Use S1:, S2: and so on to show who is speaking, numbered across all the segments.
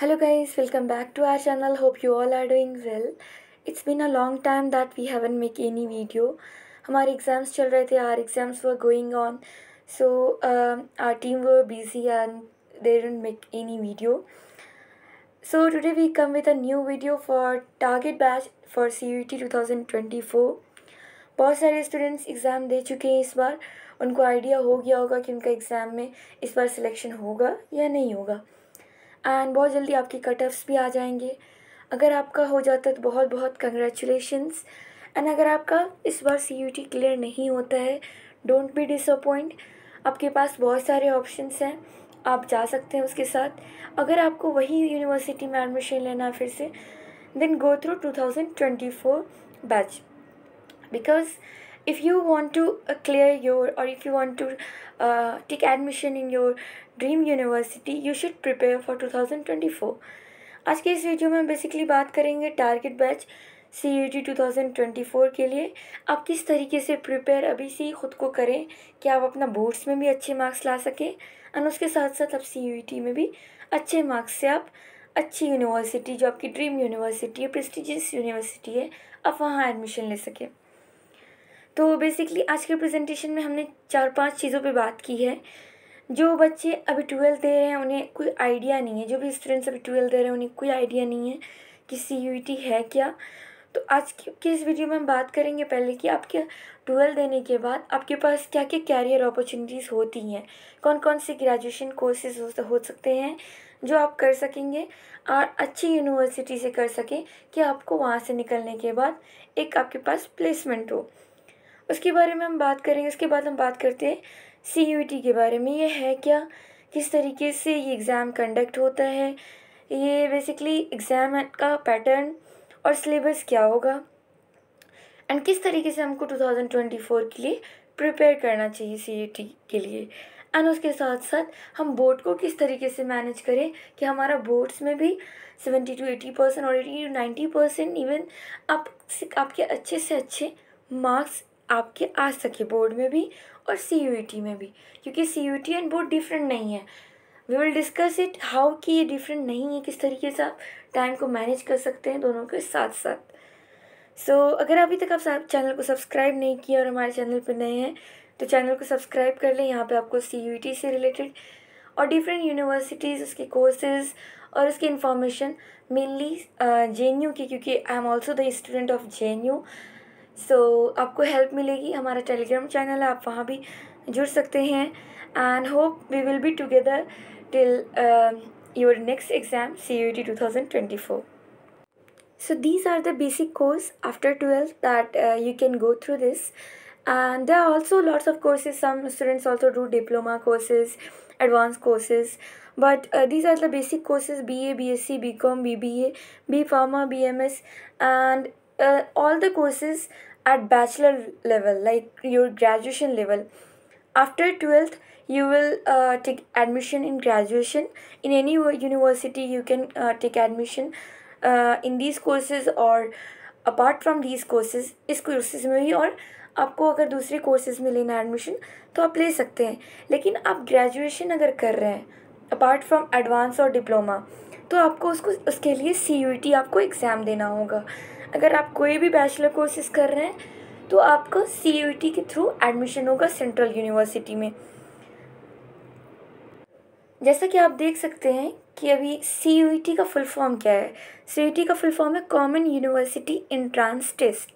S1: Hello guys, welcome back to our channel. Hope you all are doing well. It's been a long time that we haven't make any video. हमारे exams चल रहे थे our exams were going on. So um, our team were busy and they didn't make any video. So today we come with a new video for target batch for CUET 2024. बहुत सारे students exam दे चुके हैं इस बार उनको idea हो गया होगा कि उनका एग्ज़ाम में इस बार सिलेक्शन होगा या नहीं होगा एंड बहुत जल्दी आपके कट ऑफ्स भी आ जाएंगे अगर आपका हो जाता है तो बहुत बहुत कंग्रेचुलेशंस एंड अगर आपका इस बार सी यू टी क्लियर नहीं होता है डोंट बी डिसअपॉइंट आपके पास बहुत सारे ऑप्शंस हैं आप जा सकते हैं उसके साथ अगर आपको वही यूनिवर्सिटी में एडमिशन लेना है फिर से then go through two thousand twenty four batch because if you want to uh, clear your or if you want to uh, take admission in your dream university you should prepare for 2024 आज के इस video में basically बात करेंगे target batch C U T two thousand twenty four के लिए आप किस तरीके से प्रिपेयर अभी से ही ख़ुद को करें कि आप अपना बोर्ड्स में भी अच्छे मार्क्स ला सकें एंड उसके साथ साथ आप सी यू टी में भी अच्छे मार्क्स से आप अच्छी यूनिवर्सिटी जो आपकी ड्रीम यूनिवर्सिटी है प्रेस्टिजियस यूनिवर्सिटी है आप वहाँ एडमिशन ले सकें तो बेसिकली आज के प्रेजेंटेशन में हमने चार पांच चीज़ों पे बात की है जो बच्चे अभी ट्वेल्थ दे रहे हैं उन्हें कोई आइडिया नहीं है जो भी स्टूडेंट्स अभी ट्वेल्थ दे रहे हैं उन्हें कोई आइडिया नहीं है कि सी e है क्या तो आज की इस वीडियो में हम बात करेंगे पहले कि आपके ट्वेल्थ देने के बाद आपके पास क्या क्या कैरियर अपॉर्चुनिटीज़ होती हैं कौन कौन से ग्रेजुएशन कोर्सेज हो सकते हैं जो आप कर सकेंगे और अच्छी यूनिवर्सिटी से कर सकें कि आपको वहाँ से निकलने के बाद एक आपके पास प्लेसमेंट हो उसके बारे में हम बात करेंगे उसके बाद हम बात करते हैं सी यू टी के बारे में ये है क्या किस तरीके से ये एग्ज़ाम कंडक्ट होता है ये बेसिकली एग्ज़ाम का पैटर्न और सिलेबस क्या होगा एंड किस तरीके से हमको 2024 के लिए प्रिपेयर करना चाहिए सी टी के लिए एंड उसके साथ साथ हम बोर्ड को किस तरीके से मैनेज करें कि हमारा बोर्ड्स में भी सेवेंटी टू एटी परसेंट और eighty two ninety percent even आप आपके अच्छे से अच्छे मार्क्स आपके आ सके बोर्ड में भी और सी यू टी में भी क्योंकि C U T and board different नहीं है we will discuss it how कि ये डिफरेंट नहीं है किस तरीके से आप टाइम को मैनेज कर सकते हैं दोनों के साथ साथ सो so, अगर अभी तक आप चैनल को सब्सक्राइब नहीं किया और हमारे चैनल पर नए हैं तो चैनल को सब्सक्राइब कर लें यहाँ पे आपको सी यू टी से रिलेटेड और डिफरेंट यूनिवर्सिटीज़ उसके कोर्सेज और उसकी information mainly J N U की क्योंकि I am also the student of J N U so so, आपको हेल्प मिलेगी हमारा टेलीग्राम चैनल है आप वहाँ भी जुड़ सकते हैं and hope we will be together till your next exam C U T so these are the basic course after twelfth that you can go through this and there also lots of courses some students also do diploma courses advance courses but these are the basic courses B A B S C B com B B A B pharma B M S and uh, all the courses at bachelor level like your graduation level after 12th you will uh, take admission in graduation in any university you can uh, take admission uh, in these courses or apart from these courses is courses mein ही और आपको अगर दूसरे courses में लेना admission तो आप ले सकते हैं लेकिन आप ग्रेजुएशन अगर कर रहे हैं अपार्ट फ्रॉम एडवांस और डिप्लोमा तो आपको उसको उसके लिए सी यू टी आपको एग्ज़ाम देना होगा अगर आप कोई भी बैचलर कोर्सेज कर रहे हैं तो आपको सी के थ्रू एडमिशन होगा सेंट्रल यूनिवर्सिटी में जैसा कि आप देख सकते हैं कि अभी सी का फुल फॉर्म क्या है सी का फुल फॉर्म है common university entrance test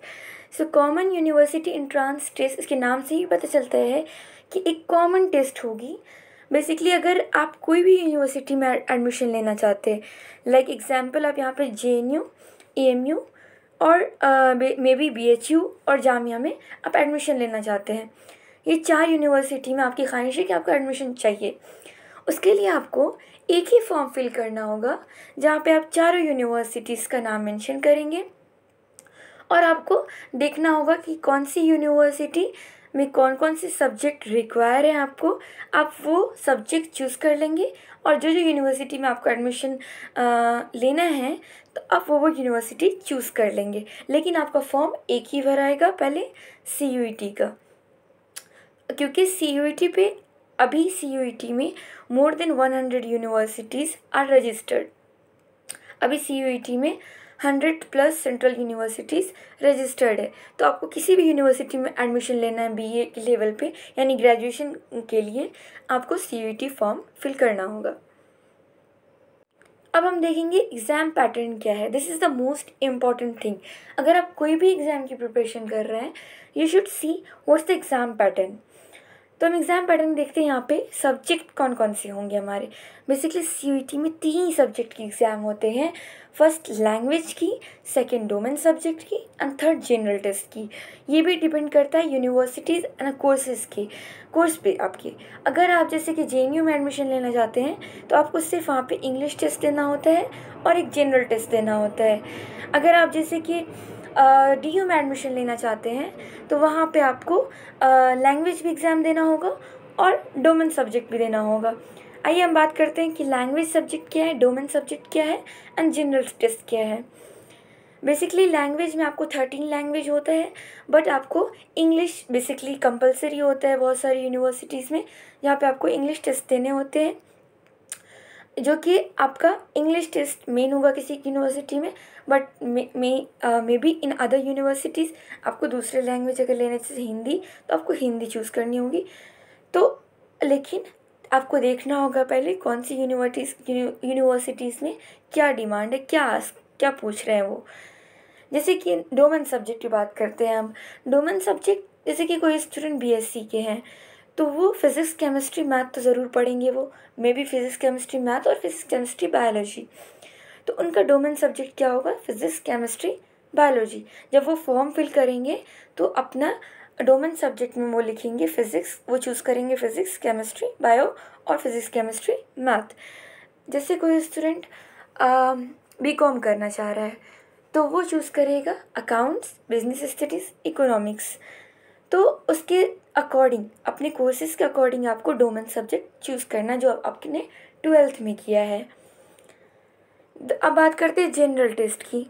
S1: so common university entrance test इसके नाम से ही पता चलता है कि एक कॉमन टेस्ट होगी बेसिकली अगर आप कोई भी यूनिवर्सिटी में एडमिशन लेना चाहते हैं लाइक एग्ज़ाम्पल आप यहाँ पर J N U A M U और maybe B H U और जामिया में आप एडमिशन लेना चाहते हैं ये चार यूनिवर्सिटी में आपकी ख्वाहिश है कि आपको एडमिशन चाहिए उसके लिए आपको एक ही फॉर्म फिल करना होगा जहाँ पे आप चारों यूनिवर्सिटीज़ का नाम मेंशन करेंगे और आपको देखना होगा कि कौन सी यूनिवर्सिटी में कौन कौन से सब्जेक्ट रिक्वायर हैं आपको आप वो सब्जेक्ट चूज़ कर लेंगे और जो जो यूनिवर्सिटी में आपको एडमिशन लेना है तो आप वो वो यूनिवर्सिटी चूज़ कर लेंगे लेकिन आपका फॉर्म एक ही भराएगा पहले सी यू टी का क्योंकि सी यू टी पे अभी सी यू टी में more than one hundred universities are registered अभी सी यू टी में hundred plus central universities registered है तो आपको किसी भी यूनिवर्सिटी में एडमिशन लेना है बीए के लेवल पे यानी ग्रेजुएशन के लिए आपको सी फॉर्म फिल करना होगा अब हम देखेंगे एग्ज़ाम पैटर्न क्या है this is the most important thing अगर आप कोई भी एग्ज़ाम की प्रिपरेशन कर रहे हैं you should see what's the exam pattern तो हम एग्ज़ाम पैटर्न देखते हैं यहाँ पे सब्जेक्ट कौन कौन से होंगे हमारे बेसिकली सी में तीन सब्जेक्ट के एग्ज़ाम होते हैं फर्स्ट लैंग्वेज की सेकंड डोमेन सब्जेक्ट की एंड थर्ड जनरल टेस्ट की ये भी डिपेंड करता है यूनिवर्सिटीज़ एंड कोर्सेज के कोर्स पे आपके अगर आप जैसे कि जे में एडमिशन लेना चाहते हैं तो आपको सिर्फ वहाँ पर इंग्लिश टेस्ट देना होता है और एक जनरल टेस्ट देना होता है अगर आप जैसे कि डी यू में एडमिशन लेना चाहते हैं तो वहाँ पे आपको लैंग्वेज भी एग्ज़ाम देना होगा और डोमेन सब्जेक्ट भी देना होगा आइए हम बात करते हैं कि लैंग्वेज सब्जेक्ट क्या है डोमेन सब्जेक्ट क्या है एंड जनरल टेस्ट क्या है बेसिकली लैंग्वेज में आपको थर्टीन लैंग्वेज होता है बट आपको इंग्लिश बेसिकली कंपलसरी होता है बहुत सारी यूनिवर्सिटीज़ में जहाँ पे आपको इंग्लिश टेस्ट देने होते हैं जो कि आपका इंग्लिश टेस्ट मेन होगा किसी यूनिवर्सिटी में but maybe in other universities आपको दूसरे लैंग्वेज अगर लेने जैसे हिंदी तो आपको हिंदी चूज़ करनी होगी तो लेकिन आपको देखना होगा पहले कौन सी यूनिवर्सिटीज़ यूनिवर्सिटीज़ में क्या डिमांड है क्या आस क्या पूछ रहे हैं वो जैसे कि डोमन सब्जेक्ट की बात करते हैं हम डोमन सब्जेक्ट जैसे कि कोई स्टूडेंट बीएससी के हैं तो वो फिज़िक्स केमिस्ट्री मैथ तो ज़रूर पढ़ेंगे वो maybe physics chemistry math और फिज़िक्स केमिस्ट्री बायोलॉजी तो उनका डोमेन सब्जेक्ट क्या होगा फिज़िक्स केमिस्ट्री बायोलॉजी जब वो फॉर्म फिल करेंगे तो अपना डोमेन सब्जेक्ट में वो लिखेंगे फिज़िक्स वो चूज़ करेंगे फिज़िक्स केमिस्ट्री बायो और फिज़िक्स केमिस्ट्री मैथ जैसे कोई स्टूडेंट बी कॉम करना चाह रहा है तो वो चूज़ करेगा अकाउंट्स बिजनेस स्टडीज़ इकोनॉमिक्स तो उसके अकॉर्डिंग अपने कोर्सेज के अकॉर्डिंग आपको डोमेन सब्जेक्ट चूज़ करना जो आपने ट्वेल्थ में किया है अब बात करते हैं जनरल टेस्ट की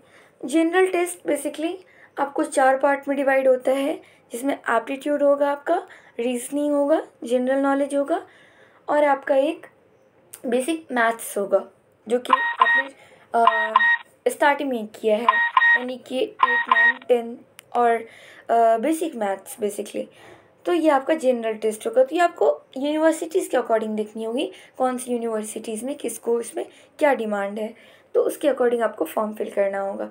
S1: जनरल टेस्ट बेसिकली आपको चार पार्ट में डिवाइड होता है जिसमें एप्टीट्यूड होगा आपका रीजनिंग होगा जनरल नॉलेज होगा और आपका एक बेसिक मैथ्स होगा जो कि आपने स्टार्टिंग में किया है यानी कि एट नाइन टेन और बेसिक मैथ्स बेसिकली तो ये आपका जनरल टेस्ट होगा तो ये आपको यूनिवर्सिटीज़ के अकॉर्डिंग देखनी होगी कौन सी यूनिवर्सिटीज़ में किस कोर्स में क्या डिमांड है तो उसके अकॉर्डिंग आपको फॉर्म फिल करना होगा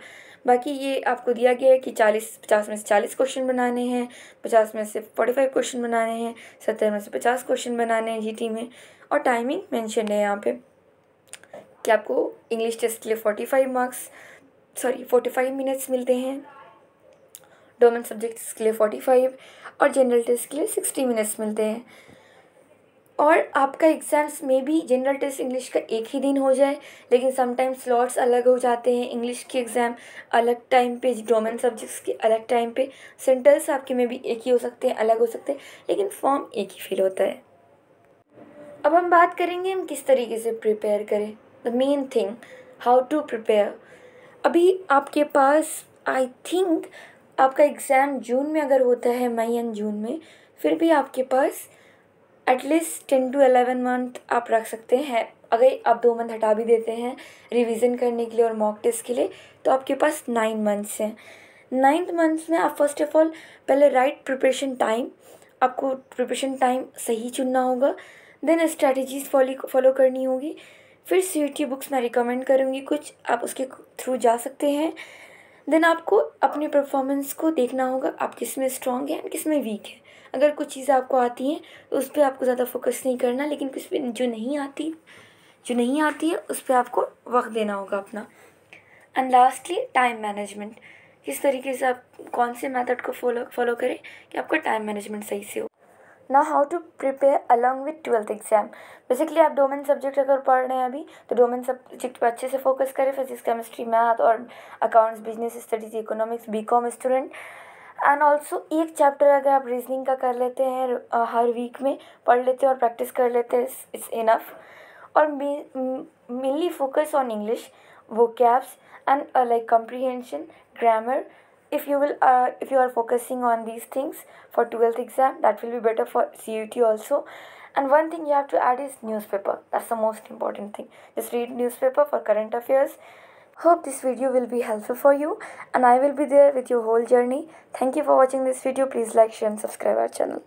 S1: बाकी ये आपको दिया गया है कि चालीस पचास में से चालीस क्वेश्चन बनाने हैं पचास में से फोर्टी फाइव क्वेश्चन बनाने हैं सत्तर में से पचास क्वेश्चन बनाने हैं जी में और टाइमिंग मैंशन है यहाँ पे कि आपको इंग्लिश टेस्ट के लिए forty five marks sorry forty five minutes मिलते हैं डोमेन सब्जेक्ट्स के लिए फोर्टी फाइव और जनरल टेस्ट के लिए सिक्सटी मिनट्स मिलते हैं और आपका एग्ज़ाम्स में भी जनरल टेस्ट इंग्लिश का एक ही दिन हो जाए लेकिन समटाइम्स स्लॉट्स अलग हो जाते हैं इंग्लिश के एग्ज़ाम अलग टाइम पे डोमेन सब्जेक्ट्स के अलग टाइम पे सेंटर्स आपके में भी एक ही हो सकते हैं अलग हो सकते हैं लेकिन फॉर्म एक ही फिल होता है अब हम बात करेंगे हम किस तरीके से प्रिपेयर करें the main thing how to prepare अभी आपके पास आई थिंक आपका एग्ज़ाम जून में अगर होता है मई एंड जून में फिर भी आपके पास at least ten to eleven month आप रख सकते हैं अगर आप दो मंथ हटा भी देते हैं रिवीजन करने के लिए और मॉक टेस्ट के लिए तो आपके पास नाइन मंथ्स हैं नाइन्थ मंथ्स में आप फर्स्ट ऑफ ऑल पहले राइट प्रिपरेशन टाइम आपको प्रिपरेशन टाइम सही चुनना होगा देन स्ट्रैटेजीज फॉलो करनी होगी फिर सी बुक्स मैं रिकमेंड करूँगी कुछ आप उसके थ्रू जा सकते हैं देन आपको अपने परफॉर्मेंस को देखना होगा आप किस में स्ट्रॉन्ग हैं एंड किस में वीक है अगर कुछ चीज़ें आपको आती हैं तो उस पर आपको ज़्यादा फोकस नहीं करना लेकिन कुछ पर जो नहीं आती जो नहीं आती है उस पर आपको वक्त देना होगा अपना एंड लास्टली टाइम मैनेजमेंट किस तरीके से आप कौन से मेथड को फॉलो फॉलो करें कि आपका टाइम मैनेजमेंट सही से हो ना how to prepare along with twelfth exam basically आप डोमेन सब्जेक्ट अगर पढ़ रहे हैं अभी तो डोमेन सब्जेक्ट पर अच्छे से फोकस करें फिजिक्स केमिस्ट्री मैथ और accounts business studies economics B com student and also एक चैप्टर अगर आप रीजनिंग का कर लेते हैं हर वीक में पढ़ लेते हैं और प्रैक्टिस कर लेते हैं इट्स इनफ और mainly focus on English vocabs and like comprehension grammar if you will uh, if you are focusing on these things for 12th exam that will be better for CUT also and one thing you have to add is newspaper that's the most important thing just read newspaper for current affairs hope this video will be helpful for you and I will be there with your whole journey thank you for watching this video please like share and subscribe our channel